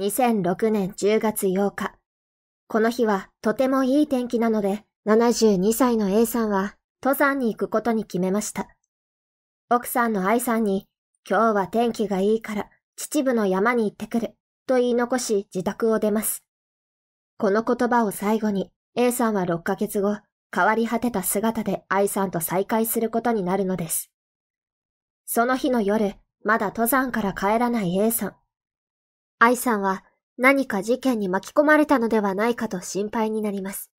2006年10月8日。この日はとてもいい天気なので、72歳の A さんは登山に行くことに決めました。奥さんの愛さんに、今日は天気がいいから秩父の山に行ってくると言い残し自宅を出ます。この言葉を最後に A さんは6ヶ月後、変わり果てた姿で愛さんと再会することになるのです。その日の夜、まだ登山から帰らない A さん。愛さんは何か事件に巻き込まれたのではないかと心配になります。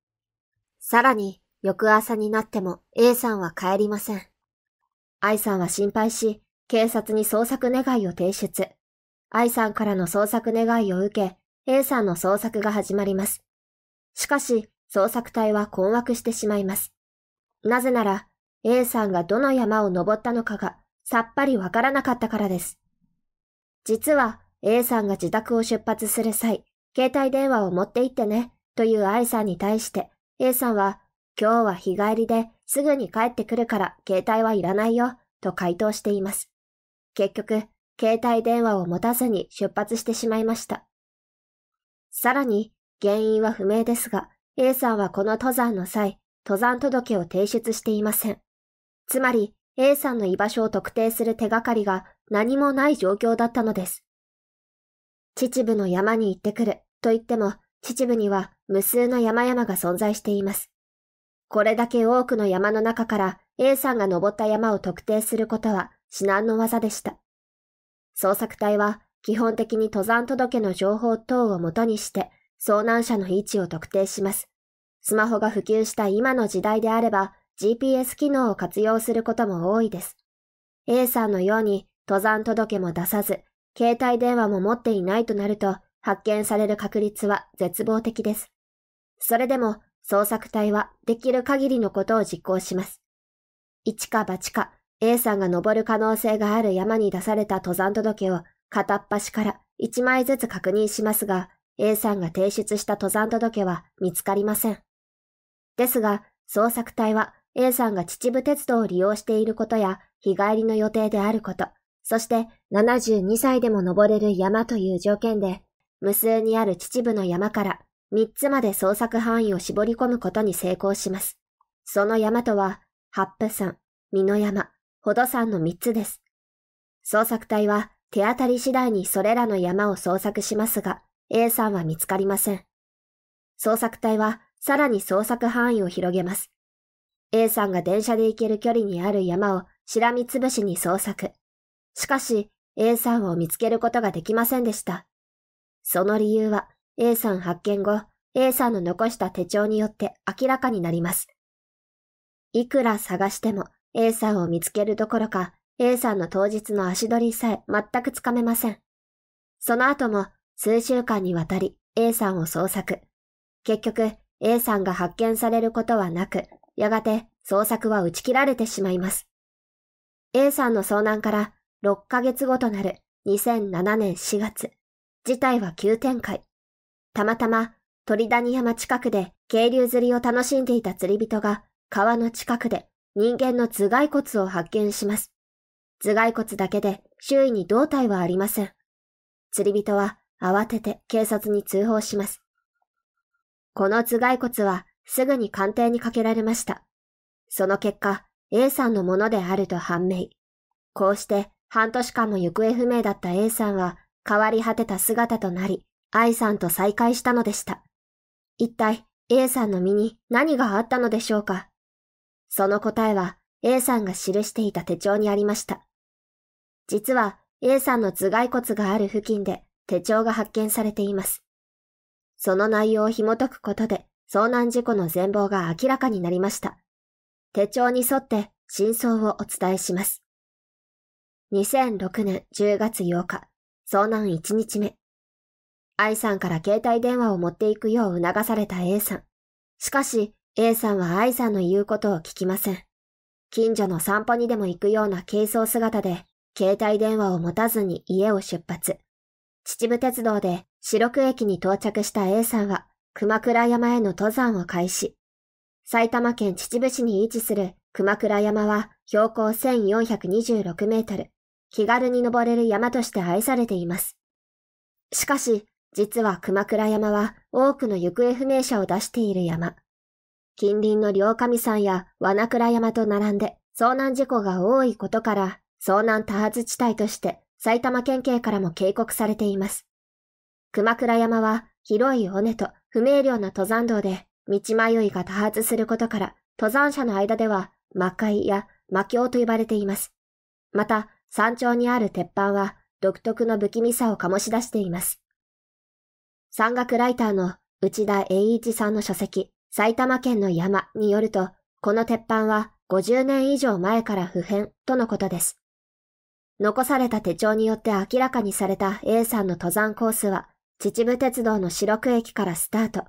さらに、翌朝になっても A さんは帰りません。愛さんは心配し、警察に捜索願いを提出。愛さんからの捜索願いを受け、A さんの捜索が始まります。しかし、捜索隊は困惑してしまいます。なぜなら、A さんがどの山を登ったのかがさっぱりわからなかったからです。実は、A さんが自宅を出発する際、携帯電話を持って行ってね、という愛さんに対して、A さんは、今日は日帰りですぐに帰ってくるから携帯はいらないよ、と回答しています。結局、携帯電話を持たずに出発してしまいました。さらに、原因は不明ですが、A さんはこの登山の際、登山届を提出していません。つまり、A さんの居場所を特定する手がかりが何もない状況だったのです。秩父の山に行ってくると言っても、秩父には無数の山々が存在しています。これだけ多くの山の中から A さんが登った山を特定することは至難の技でした。捜索隊は基本的に登山届の情報等をもとにして遭難者の位置を特定します。スマホが普及した今の時代であれば GPS 機能を活用することも多いです。A さんのように登山届も出さず携帯電話も持っていないとなると発見される確率は絶望的です。それでも捜索隊はできる限りのことを実行します。一か八か A さんが登る可能性がある山に出された登山届を片っ端から1枚ずつ確認しますが、A さんが提出した登山届は見つかりません。ですが、捜索隊は A さんが秩父鉄道を利用していることや日帰りの予定であること、そして72歳でも登れる山という条件で、無数にある秩父の山から3つまで捜索範囲を絞り込むことに成功します。その山とは、八布山、美濃山、ほど山の3つです。捜索隊は手当たり次第にそれらの山を捜索しますが、A さんは見つかりません。捜索隊はさらに捜索範囲を広げます。A さんが電車で行ける距離にある山をしらみつぶしに捜索。しかし、A さんを見つけることができませんでした。その理由は A さん発見後、A さんの残した手帳によって明らかになります。いくら探しても A さんを見つけるどころか、A さんの当日の足取りさえ全くつかめません。その後も数週間にわたり A さんを捜索。結局 A さんが発見されることはなく、やがて捜索は打ち切られてしまいます。A さんの遭難から6ヶ月後となる2007年4月、事態は急展開。たまたま鳥谷山近くで渓流釣りを楽しんでいた釣り人が川の近くで人間の頭蓋骨を発見します。頭蓋骨だけで周囲に胴体はありません。釣り人は慌てて警察に通報します。この頭蓋骨はすぐに鑑定にかけられました。その結果、A さんのものであると判明。こうして半年間も行方不明だった A さんは変わり果てた姿となり、愛さんと再会したのでした。一体 A さんの身に何があったのでしょうかその答えは A さんが記していた手帳にありました。実は A さんの頭蓋骨がある付近で手帳が発見されています。その内容を紐解くことで遭難事故の全貌が明らかになりました。手帳に沿って真相をお伝えします。2006年10月8日、遭難1日目。愛さんから携帯電話を持っていくよう促された A さん。しかし、A さんは愛さんの言うことを聞きません。近所の散歩にでも行くような軽装姿で、携帯電話を持たずに家を出発。秩父鉄道で四六駅に到着した A さんは、熊倉山への登山を開始。埼玉県秩父市に位置する熊倉山は標高1426メートル、気軽に登れる山として愛されています。しかし、実は熊倉山は多くの行方不明者を出している山。近隣の両神山や罠倉山と並んで遭難事故が多いことから、遭難多発地帯として埼玉県警からも警告されています。熊倉山は広い尾根と不明瞭な登山道で道迷いが多発することから、登山者の間では魔界や魔境と呼ばれています。また、山頂にある鉄板は独特の不気味さを醸し出しています。山岳ライターの内田栄一さんの書籍、埼玉県の山によると、この鉄板は50年以上前から不変とのことです。残された手帳によって明らかにされた A さんの登山コースは、秩父鉄道の白区駅からスタート、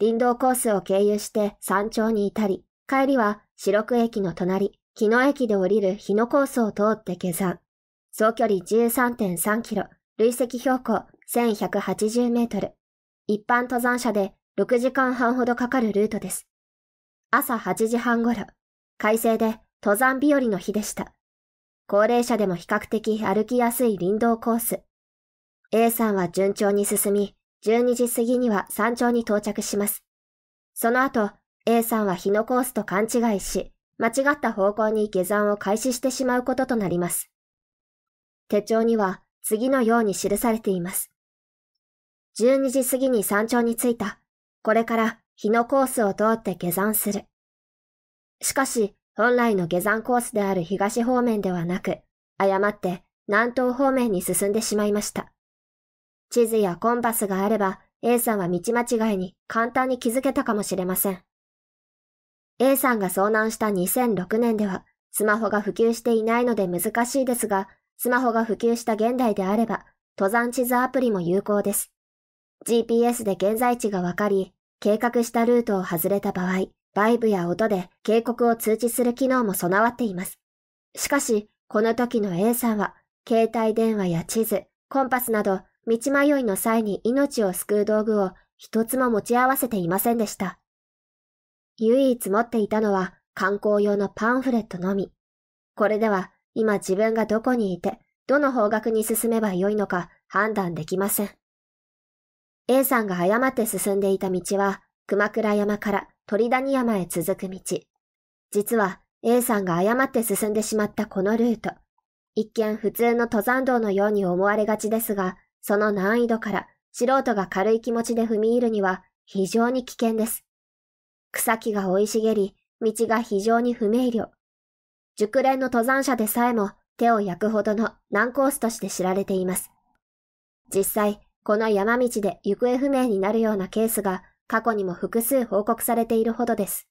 林道コースを経由して山頂に至り、帰りは白区駅の隣、木野駅で降りる日野コースを通って下山。総距離13.3キロ、累積標高1180メートル。一般登山者で6時間半ほどかかるルートです。朝8時半頃、快晴で登山日和の日でした。高齢者でも比較的歩きやすい林道コース。A さんは順調に進み、12時過ぎには山頂に到着します。その後、A さんは日のコースと勘違いし、間違った方向に下山を開始してしまうこととなります。手帳には次のように記されています。12時過ぎに山頂に着いた。これから日のコースを通って下山する。しかし、本来の下山コースである東方面ではなく、誤って南東方面に進んでしまいました。地図やコンパスがあれば、A さんは道間違いに簡単に気づけたかもしれません。A さんが遭難した2006年では、スマホが普及していないので難しいですが、スマホが普及した現代であれば、登山地図アプリも有効です。GPS で現在地がわかり、計画したルートを外れた場合、バイブや音で警告を通知する機能も備わっています。しかし、この時の A さんは、携帯電話や地図、コンパスなど、道迷いの際に命を救う道具を一つも持ち合わせていませんでした。唯一持っていたのは観光用のパンフレットのみ。これでは今自分がどこにいて、どの方角に進めばよいのか判断できません。A さんが誤って進んでいた道は、熊倉山から鳥谷山へ続く道。実は A さんが誤って進んでしまったこのルート。一見普通の登山道のように思われがちですが、その難易度から素人が軽い気持ちで踏み入るには非常に危険です。草木が生い茂り、道が非常に不明瞭、熟練の登山者でさえも手を焼くほどの難コースとして知られています。実際、この山道で行方不明になるようなケースが過去にも複数報告されているほどです。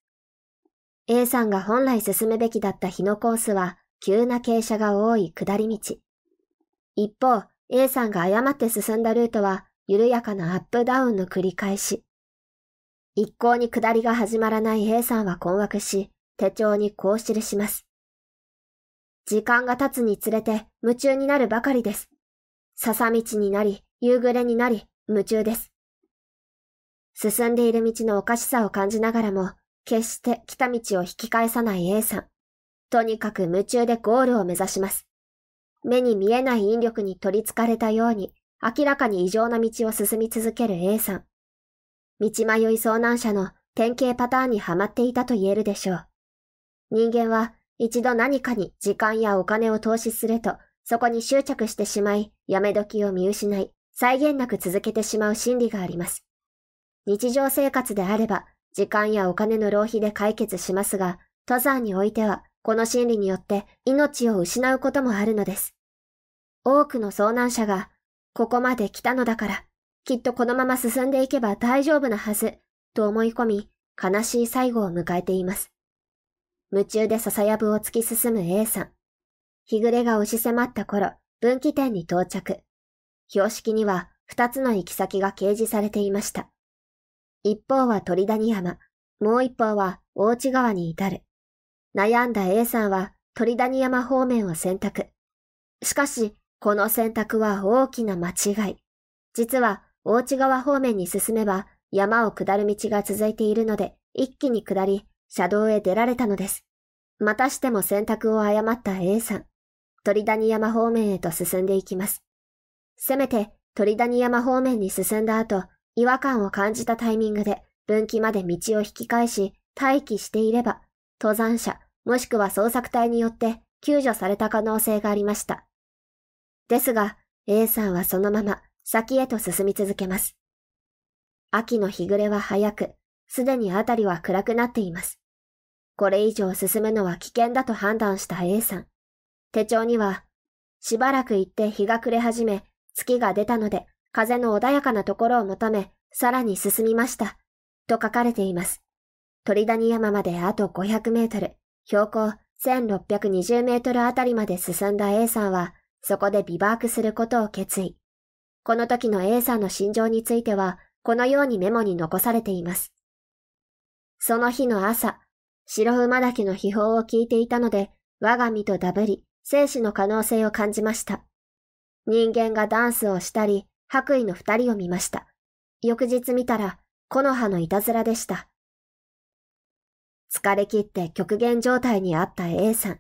A さんが本来進むべきだった日のコースは急な傾斜が多い下り道。一方、A さんが誤って進んだルートは緩やかなアップダウンの繰り返し。一向に下りが始まらない A さんは困惑し、手帳にこう記します。時間が経つにつれて夢中になるばかりです。笹道になり、夕暮れになり、夢中です。進んでいる道のおかしさを感じながらも、決して来た道を引き返さない A さん。とにかく夢中でゴールを目指します。目に見えない引力に取りつかれたように、明らかに異常な道を進み続ける A さん。道迷い遭難者の典型パターンにはまっていたと言えるでしょう。人間は一度何かに時間やお金を投資すると、そこに執着してしまい、やめ時を見失い、再現なく続けてしまう心理があります。日常生活であれば、時間やお金の浪費で解決しますが、登山においては、この心理によって命を失うこともあるのです。多くの遭難者が、ここまで来たのだから、きっとこのまま進んでいけば大丈夫なはず、と思い込み、悲しい最後を迎えています。夢中で笹やぶを突き進む A さん。日暮れが押し迫った頃、分岐点に到着。標識には2つの行き先が掲示されていました。一方は鳥谷山、もう一方は大内川に至る。悩んだ A さんは鳥谷山方面を選択。しかし、この選択は大きな間違い。実は、大内川方面に進めば、山を下る道が続いているので、一気に下り、車道へ出られたのです。またしても選択を誤った A さん。鳥谷山方面へと進んでいきます。せめて鳥谷山方面に進んだ後、違和感を感じたタイミングで分岐まで道を引き返し、待機していれば、登山者、もしくは捜索隊によって救助された可能性がありました。ですが、A さんはそのまま先へと進み続けます。秋の日暮れは早く、すでに辺りは暗くなっています。これ以上進むのは危険だと判断した A さん。手帳には、しばらく行って日が暮れ始め、月が出たので、風の穏やかなところを求め、さらに進みました。と書かれています。鳥谷山まであと500メートル、標高1620メートルあたりまで進んだ A さんは、そこでビバークすることを決意。この時の A さんの心情については、このようにメモに残されています。その日の朝、白馬岳の秘宝を聞いていたので、我が身とダブり、生死の可能性を感じました。人間がダンスをしたり、白衣の二人を見ました。翌日見たら、木の葉のいたずらでした。疲れ切って極限状態にあった A さん。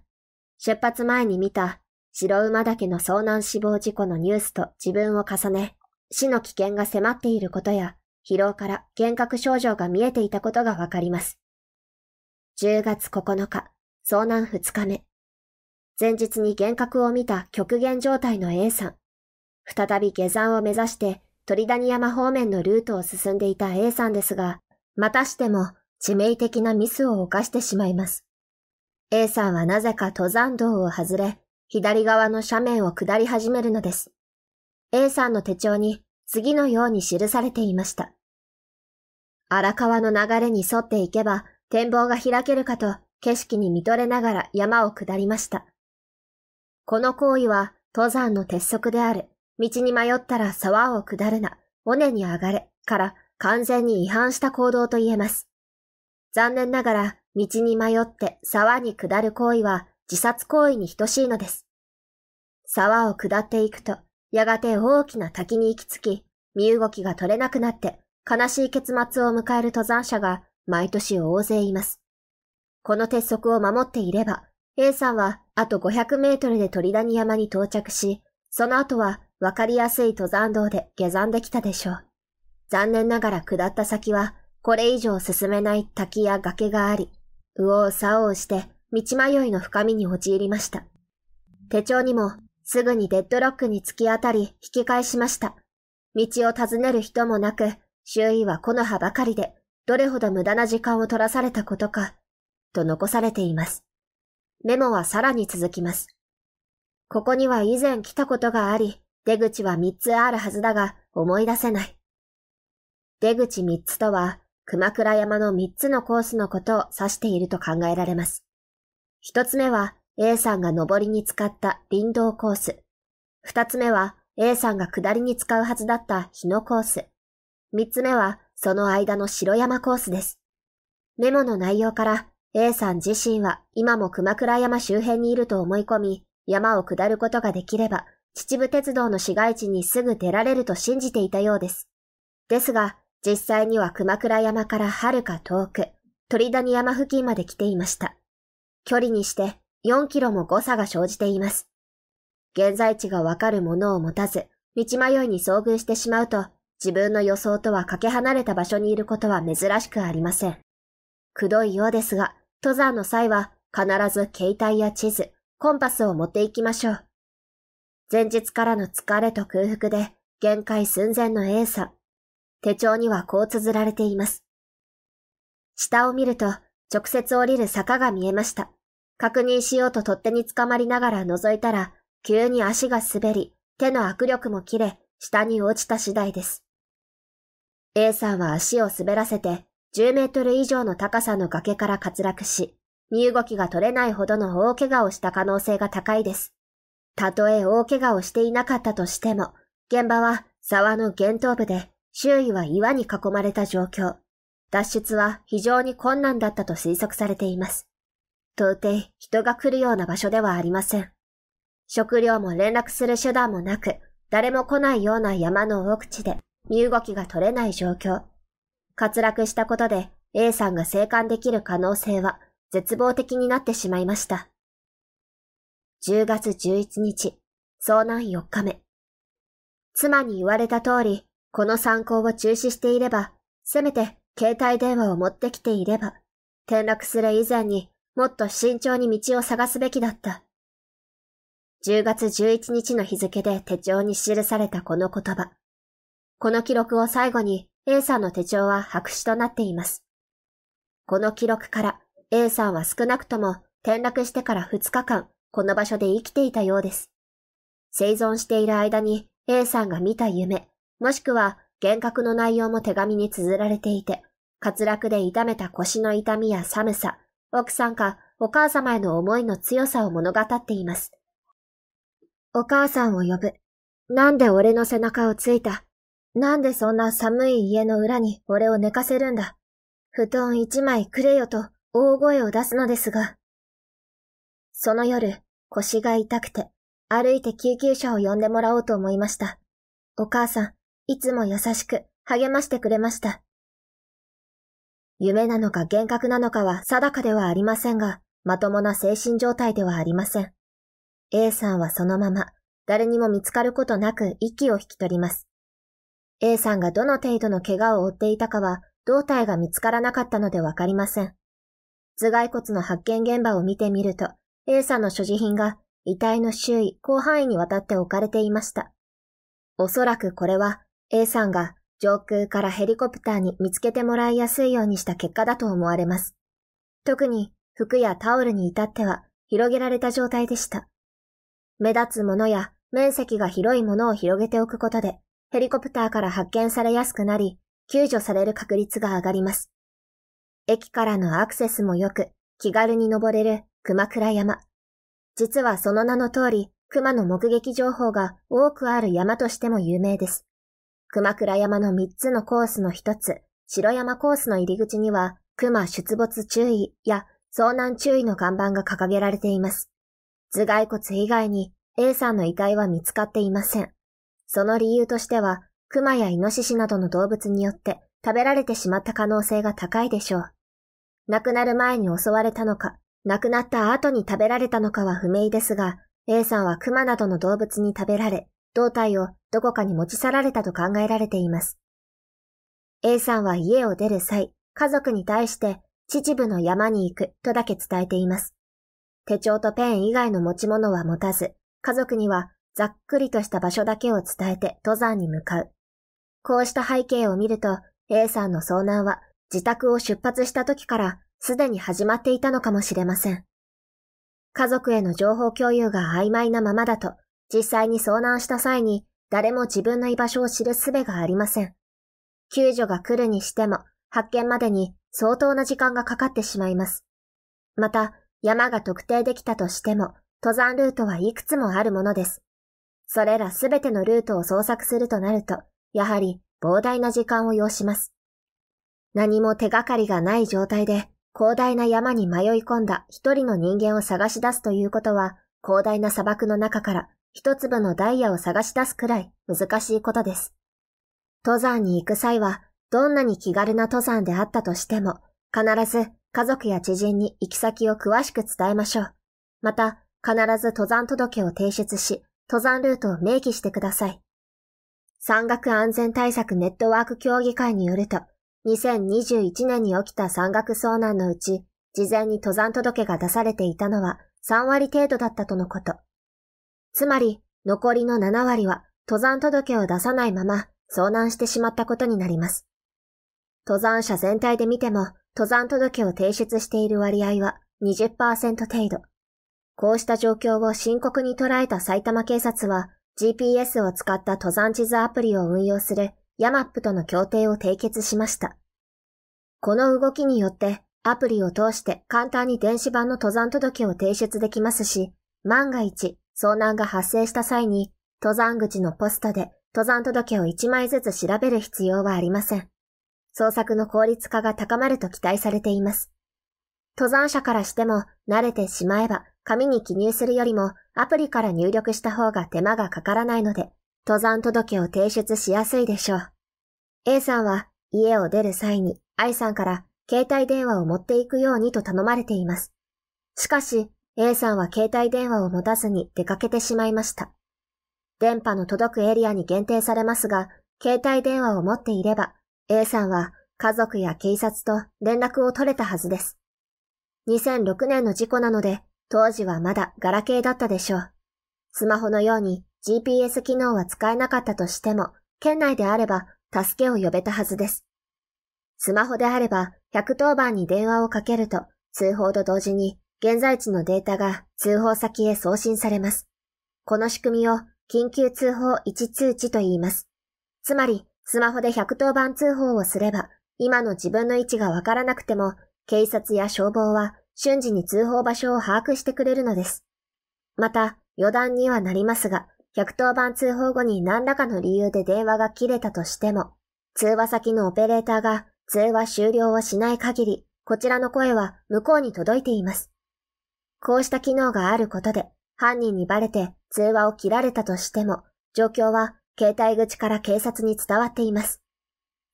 出発前に見た白馬岳の遭難死亡事故のニュースと自分を重ね、死の危険が迫っていることや、疲労から幻覚症状が見えていたことがわかります。10月9日、遭難2日目。前日に幻覚を見た極限状態の A さん。再び下山を目指して鳥谷山方面のルートを進んでいた A さんですが、またしても致命的なミスを犯してしまいます。A さんはなぜか登山道を外れ、左側の斜面を下り始めるのです。A さんの手帳に次のように記されていました。荒川の流れに沿っていけば展望が開けるかと景色に見とれながら山を下りました。この行為は登山の鉄則である。道に迷ったら沢を下るな、尾根に上がれから完全に違反した行動と言えます。残念ながら道に迷って沢に下る行為は自殺行為に等しいのです。沢を下っていくと、やがて大きな滝に行き着き、身動きが取れなくなって悲しい結末を迎える登山者が毎年大勢います。この鉄則を守っていれば、A さんはあと500メートルで鳥谷山に到着し、その後はわかりやすい登山道で下山できたでしょう。残念ながら下った先は、これ以上進めない滝や崖があり、右往左往して道迷いの深みに陥りました。手帳にも、すぐにデッドロックに突き当たり引き返しました。道を尋ねる人もなく、周囲は木の葉ばかりでどれほど無駄な時間を取らされたことか、と残されています。メモはさらに続きます。ここには以前来たことがあり、出口は3つあるはずだが思い出せない。出口3つとは、熊倉山の3つのコースのことを指していると考えられます。1つ目は A さんが上りに使った林道コース。2つ目は A さんが下りに使うはずだった日野コース。3つ目はその間の城山コースです。メモの内容から A さん自身は今も熊倉山周辺にいると思い込み、山を下ることができれば、秩父鉄道の市街地にすぐ出られると信じていたようです。ですが、実際には熊倉山から遥か遠く、鳥谷山付近まで来ていました。距離にして4キロも誤差が生じています。現在地がわかるものを持たず、道迷いに遭遇してしまうと、自分の予想とはかけ離れた場所にいることは珍しくありません。くどいようですが、登山の際は必ず携帯や地図、コンパスを持っていきましょう。前日からの疲れと空腹で限界寸前の A さん。手帳にはこう綴られています。下を見ると直接降りる坂が見えました。確認しようと取っ手につかまりながら覗いたら、急に足が滑り、手の握力も切れ、下に落ちた次第です。A さんは足を滑らせて10メートル以上の高さの崖から滑落し、身動きが取れないほどの大怪我をした可能性が高いです。たとえ大怪我をしていなかったとしても、現場は沢の源頭部で周囲は岩に囲まれた状況。脱出は非常に困難だったと推測されています。到底人が来るような場所ではありません。食料も連絡する手段もなく、誰も来ないような山の奥地で、身動きが取れない状況。滑落したことで A さんが生還できる可能性は絶望的になってしまいました。10月11日、遭難4日目。妻に言われた通り、この参考を中止していれば、せめて携帯電話を持ってきていれば、転落する以前にもっと慎重に道を探すべきだった。10月11日の日付で手帳に記されたこの言葉。この記録を最後に A さんの手帳は白紙となっています。この記録から A さんは少なくとも転落してから2日間この場所で生きていたようです。生存している間に A さんが見た夢、もしくは幻覚の内容も手紙に綴られていて、滑落で痛めた腰の痛みや寒さ、奥さんかお母様への思いの強さを物語っています。お母さんを呼ぶ。なんで俺の背中をついたなんでそんな寒い家の裏に俺を寝かせるんだ。布団一枚くれよと大声を出すのですが。その夜、腰が痛くて、歩いて救急車を呼んでもらおうと思いました。お母さん、いつも優しく励ましてくれました。夢なのか幻覚なのかは定かではありませんが、まともな精神状態ではありません。A さんはそのまま、誰にも見つかることなく息を引き取ります。A さんがどの程度の怪我を負っていたかは胴体が見つからなかったのでわかりません。頭蓋骨の発見現場を見てみると、A さんの所持品が遺体の周囲、広範囲にわたって置かれていました。おそらくこれは A さんが上空からヘリコプターに見つけてもらいやすいようにした結果だと思われます。特に服やタオルに至っては広げられた状態でした。目立つものや面積が広いものを広げておくことで、ヘリコプターから発見されやすくなり、救助される確率が上がります。駅からのアクセスも良く、気軽に登れる熊倉山。実はその名の通り、熊の目撃情報が多くある山としても有名です。熊倉山の3つのコースの1つ、白山コースの入り口には、熊出没注意や遭難注意の看板が掲げられています。頭蓋骨以外に A さんの遺体は見つかっていません。その理由としては、熊やイノシシなどの動物によって食べられてしまった可能性が高いでしょう。亡くなる前に襲われたのか、亡くなった後に食べられたのかは不明ですが、A さんは熊などの動物に食べられ、胴体をどこかに持ち去られたと考えられています。A さんは家を出る際、家族に対して秩父の山に行くとだけ伝えています。手帳とペン以外の持ち物は持たず、家族にはざっくりとした場所だけを伝えて登山に向かう。こうした背景を見ると、A さんの遭難は自宅を出発した時からすでに始まっていたのかもしれません。家族への情報共有が曖昧なままだと、実際に遭難した際に誰も自分の居場所を知る術がありません。救助が来るにしても、発見までに相当な時間がかかってしまいます。また、山が特定できたとしても、登山ルートはいくつもあるものです。それらすべてのルートを捜索するとなると、やはり膨大な時間を要します。何も手がかりがない状態で、広大な山に迷い込んだ一人の人間を探し出すということは、広大な砂漠の中から一粒のダイヤを探し出すくらい難しいことです。登山に行く際は、どんなに気軽な登山であったとしても、必ず家族や知人に行き先を詳しく伝えましょう。また、必ず登山届を提出し、登山ルートを明記してください。山岳安全対策ネットワーク協議会によると、2021年に起きた山岳遭難のうち、事前に登山届が出されていたのは3割程度だったとのこと。つまり、残りの7割は登山届を出さないまま遭難してしまったことになります。登山者全体で見ても、登山届を提出している割合は20%程度。こうした状況を深刻に捉えた埼玉警察は、GPS を使った登山地図アプリを運用するヤマップとの協定を締結しました。この動きによって、アプリを通して簡単に電子版の登山届を提出できますし、万が一遭難が発生した際に、登山口のポストで登山届を1枚ずつ調べる必要はありません。捜索の効率化が高まると期待されています。登山者からしても慣れてしまえば紙に記入するよりもアプリから入力した方が手間がかからないので、登山届を提出しやすいでしょう。A さんは家を出る際に I さんから携帯電話を持っていくようにと頼まれています。しかし A さんは携帯電話を持たずに出かけてしまいました。電波の届くエリアに限定されますが、携帯電話を持っていれば A さんは家族や警察と連絡を取れたはずです。2006年の事故なので当時はまだガラケーだったでしょう。スマホのように GPS 機能は使えなかったとしても、県内であれば助けを呼べたはずです。スマホであれば110番に電話をかけると通報と同時に現在地のデータが通報先へ送信されます。この仕組みを緊急通報1通知と言います。つまり、スマホで110番通報をすれば、今の自分の位置がわからなくても、警察や消防は瞬時に通報場所を把握してくれるのです。また、余談にはなりますが、110番通報後に何らかの理由で電話が切れたとしても、通話先のオペレーターが通話終了をしない限り、こちらの声は向こうに届いています。こうした機能があることで、犯人にバレて通話を切られたとしても、状況は携帯口から警察に伝わっています。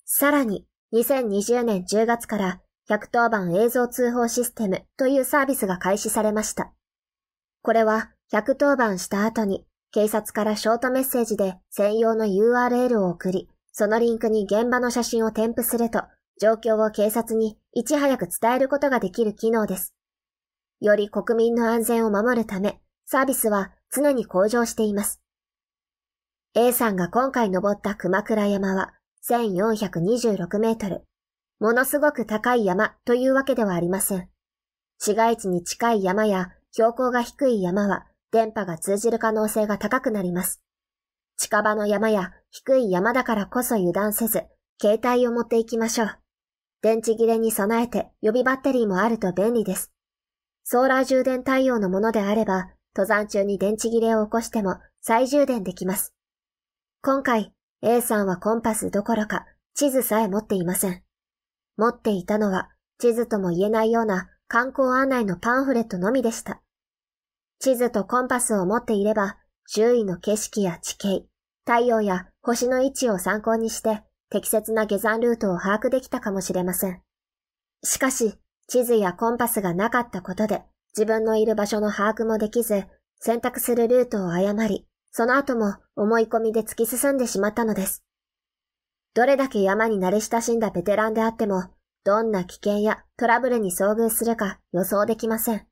さらに、2020年10月から110番映像通報システムというサービスが開始されました。これは110番した後に警察からショートメッセージで専用の URL を送り、そのリンクに現場の写真を添付すると、状況を警察にいち早く伝えることができる機能です。より国民の安全を守るため、サービスは常に向上しています。A さんが今回登った熊倉山は1426メートル。ものすごく高い山というわけではありません。市街地に近い山や標高が低い山は電波が通じる可能性が高くなります。近場の山や低い山だからこそ油断せず、携帯を持っていきましょう。電池切れに備えて予備バッテリーもあると便利です。ソーラー充電対応のものであれば、登山中に電池切れを起こしても再充電できます。今回、A さんはコンパスどころか地図さえ持っていません。持っていたのは地図とも言えないような観光案内のパンフレットのみでした。地図とコンパスを持っていれば、周囲の景色や地形、太陽や星の位置を参考にして適切な下山ルートを把握できたかもしれません。しかし、地図やコンパスがなかったことで自分のいる場所の把握もできず、選択するルートを誤り、その後も思い込みで突き進んでしまったのです。どれだけ山に慣れ親しんだベテランであっても、どんな危険やトラブルに遭遇するか予想できません。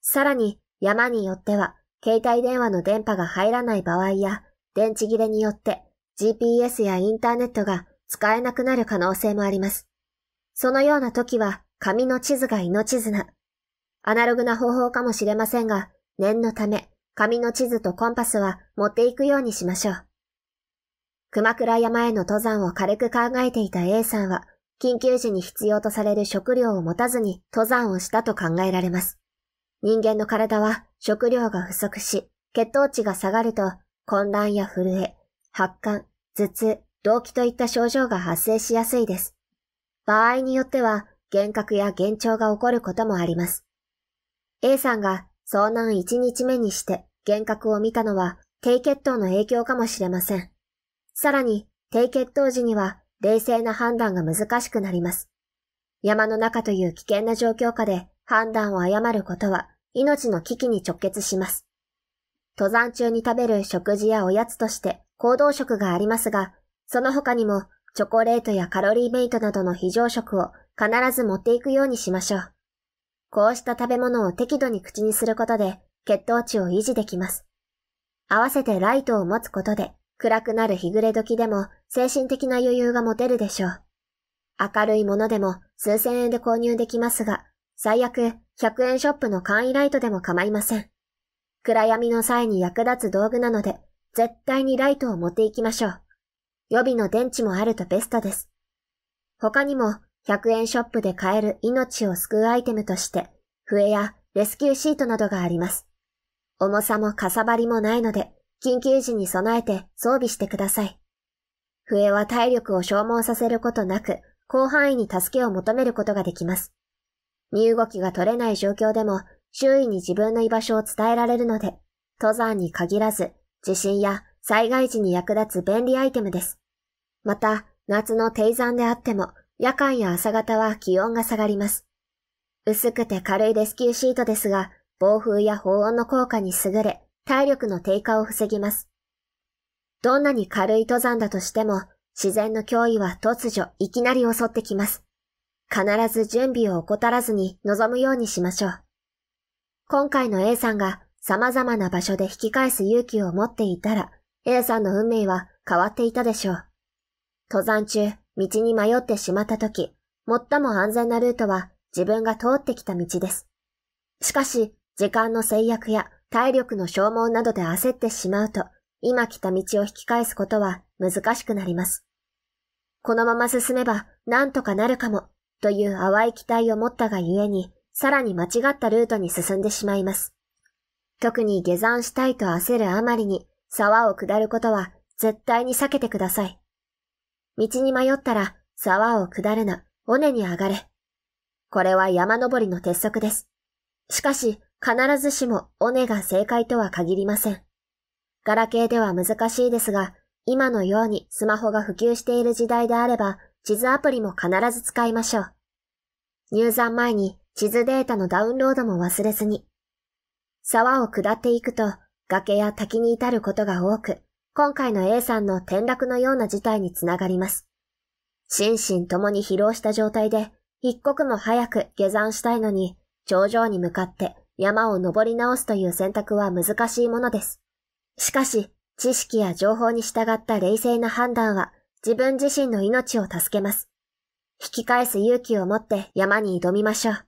さらに、山によっては、携帯電話の電波が入らない場合や、電池切れによって GPS やインターネットが使えなくなる可能性もあります。そのような時は、紙の地図が命綱。アナログな方法かもしれませんが、念のため、紙の地図とコンパスは持っていくようにしましょう。熊倉山への登山を軽く考えていた A さんは、緊急時に必要とされる食料を持たずに登山をしたと考えられます。人間の体は食料が不足し、血糖値が下がると、混乱や震え、発汗、頭痛、動悸といった症状が発生しやすいです。場合によっては、幻覚や幻聴が起こることもあります。A さんが遭難1日目にして幻覚を見たのは低血糖の影響かもしれません。さらに、低血糖時には冷静な判断が難しくなります。山の中という危険な状況下で判断を誤ることは命の危機に直結します。登山中に食べる食事やおやつとして行動食がありますが、その他にもチョコレートやカロリーメイトなどの非常食を必ず持っていくようにしましょう。こうした食べ物を適度に口にすることで血糖値を維持できます。合わせてライトを持つことで暗くなる日暮れ時でも精神的な余裕が持てるでしょう。明るいものでも数千円で購入できますが、最悪100円ショップの簡易ライトでも構いません。暗闇の際に役立つ道具なので、絶対にライトを持っていきましょう。予備の電池もあるとベストです。他にも100円ショップで買える命を救うアイテムとして、笛やレスキューシートなどがあります。重さもかさばりもないので、緊急時に備えて装備してください。笛は体力を消耗させることなく、広範囲に助けを求めることができます。身動きが取れない状況でも、周囲に自分の居場所を伝えられるので、登山に限らず、地震や災害時に役立つ便利アイテムです。また、夏の低山であっても、夜間や朝方は気温が下がります。薄くて軽いレスキューシートですが、暴風や保温の効果に優れ、体力の低下を防ぎます。どんなに軽い登山だとしても、自然の脅威は突如いきなり襲ってきます。必ず準備を怠らずに臨むようにしましょう。今回の A さんが様々な場所で引き返す勇気を持っていたら、A さんの運命は変わっていたでしょう。登山中、道に迷ってしまった時、最も安全なルートは自分が通ってきた道です。しかし、時間の制約や体力の消耗などで焦ってしまうと、今来た道を引き返すことは難しくなります。このまま進めば何とかなるかも、という淡い期待を持ったがゆえに、さらに間違ったルートに進んでしまいます。特に下山したいと焦るあまりに、沢を下ることは絶対に避けてください。道に迷ったら、沢を下るな、尾根に上がれ。これは山登りの鉄則です。しかし、必ずしも尾根が正解とは限りません。ガラケーでは難しいですが、今のようにスマホが普及している時代であれば、地図アプリも必ず使いましょう。入山前に地図データのダウンロードも忘れずに。沢を下っていくと、崖や滝に至ることが多く、今回の A さんの転落のような事態につながります。心身ともに疲労した状態で、一刻も早く下山したいのに、頂上に向かって山を登り直すという選択は難しいものです。しかし、知識や情報に従った冷静な判断は自分自身の命を助けます。引き返す勇気を持って山に挑みましょう。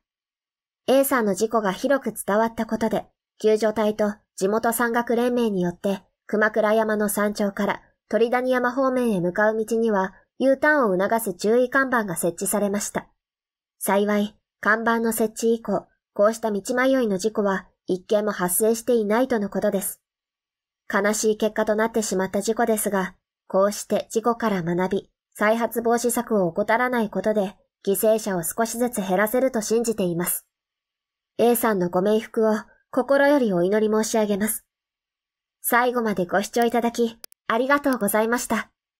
A さんの事故が広く伝わったことで、救助隊と地元山岳連盟によって、熊倉山の山頂から鳥谷山方面へ向かう道には U ターンを促す注意看板が設置されました。幸い、看板の設置以降、こうした道迷いの事故は一件も発生していないとのことです。悲しい結果となってしまった事故ですが、こうして事故から学び、再発防止策を怠らないことで、犠牲者を少しずつ減らせると信じています。A さんのご冥福を心よりお祈り申し上げます。最後までご視聴いただき、ありがとうございました。